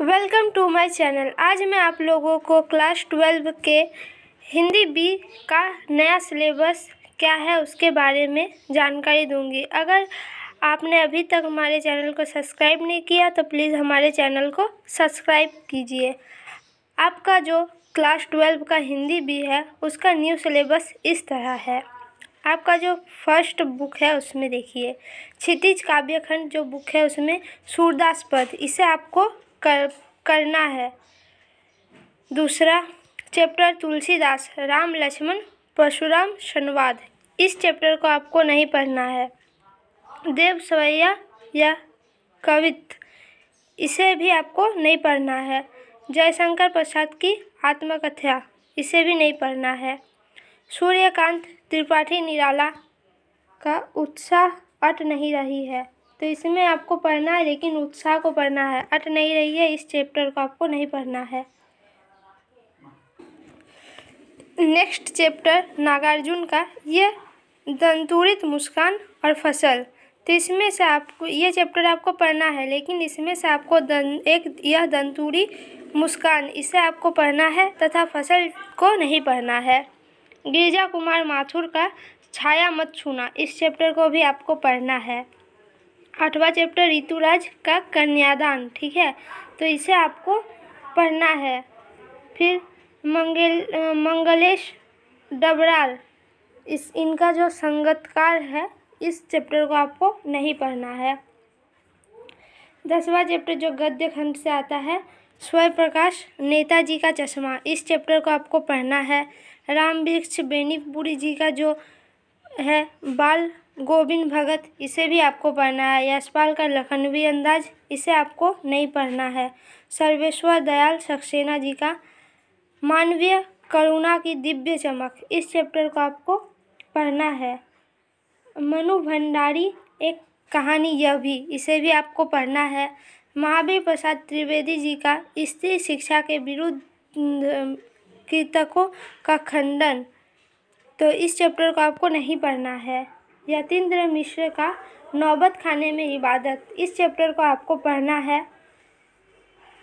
welcome to my channel आज मैं आप लोगों को क्लास ट्वेल्व के हिंदी बी का नया सिलेबस क्या है उसके बारे में जानकारी दूंगी अगर आपने अभी तक हमारे चैनल को सब्सक्राइब नहीं किया तो प्लीज़ हमारे चैनल को सब्सक्राइब कीजिए आपका जो क्लास ट्वेल्व का हिंदी बी है उसका न्यू सिलेबस इस तरह है आपका जो फर्स्ट बुक है उसमें देखिए क्षितिज काव्यखंड जो बुक है उसमें सूरदास पद इसे आपको कर करना है दूसरा चैप्टर तुलसीदास राम लक्ष्मण परशुराम संवाद इस चैप्टर को आपको नहीं पढ़ना है देव सवैया या कवित इसे भी आपको नहीं पढ़ना है जयशंकर प्रसाद की आत्मकथा इसे भी नहीं पढ़ना है सूर्यकांत त्रिपाठी निराला का उत्साह अट नहीं रही है तो इसमें आपको पढ़ना है लेकिन उत्साह को पढ़ना है अट नहीं रही है इस चैप्टर को आपको नहीं पढ़ना है नेक्स्ट चैप्टर नागार्जुन का ये दंतुरित मुस्कान और फसल तो इसमें से आपको ये चैप्टर आपको पढ़ना है लेकिन इसमें से आपको दन, एक यह दंतूरी मुस्कान इसे आपको पढ़ना है तथा फसल को नहीं पढ़ना है गिरिजा कुमार माथुर का छाया मत छूना इस चैप्टर को भी आपको पढ़ना है आठवां चैप्टर ऋतुराज का कन्यादान ठीक है तो इसे आपको पढ़ना है फिर मंगल मंगलेश डबराल इस इनका जो संगतकार है इस चैप्टर को आपको नहीं पढ़ना है दसवां चैप्टर जो गद्य खंड से आता है स्वयं प्रकाश नेताजी का चश्मा इस चैप्टर को आपको पढ़ना है राम वृक्ष बेनीपुरी जी का जो है बाल गोविंद भगत इसे भी आपको पढ़ना है यशपाल का लखनवी अंदाज इसे आपको नहीं पढ़ना है सर्वेश्वर दयाल सक्सेना जी का मानवीय करुणा की दिव्य चमक इस चैप्टर को आपको पढ़ना है मनु भंडारी एक कहानी यह भी इसे भी आपको पढ़ना है महावीर प्रसाद त्रिवेदी जी का स्त्री शिक्षा के विरुद्ध कृतकों का खंडन तो इस चैप्टर को आपको नहीं पढ़ना है यतीन्द्र मिश्र का नौबत खाने में इबादत इस चैप्टर को आपको पढ़ना है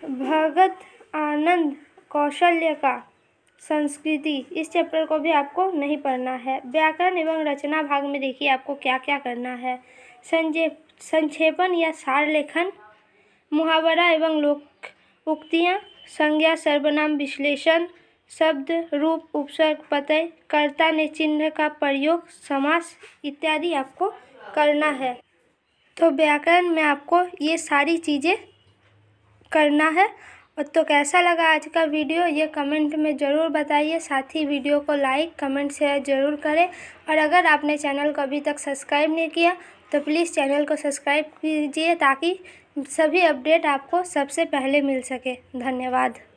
भगत आनंद कौशल्य का संस्कृति इस चैप्टर को भी आपको नहीं पढ़ना है व्याकरण एवं रचना भाग में देखिए आपको क्या क्या करना है संजे संक्षेपण या सार लेखन मुहावरा एवं लोक उक्तियाँ संज्ञा सर्वनाम विश्लेषण शब्द रूप उपसर्ग पतय कर्ता ने चिन्ह का प्रयोग समास इत्यादि आपको करना है तो व्याकरण में आपको ये सारी चीज़ें करना है और तो कैसा लगा आज का वीडियो ये कमेंट में ज़रूर बताइए साथ ही वीडियो को लाइक कमेंट शेयर ज़रूर करें और अगर आपने चैनल को अभी तक सब्सक्राइब नहीं किया तो प्लीज़ चैनल को सब्सक्राइब कीजिए ताकि सभी अपडेट आपको सबसे पहले मिल सके धन्यवाद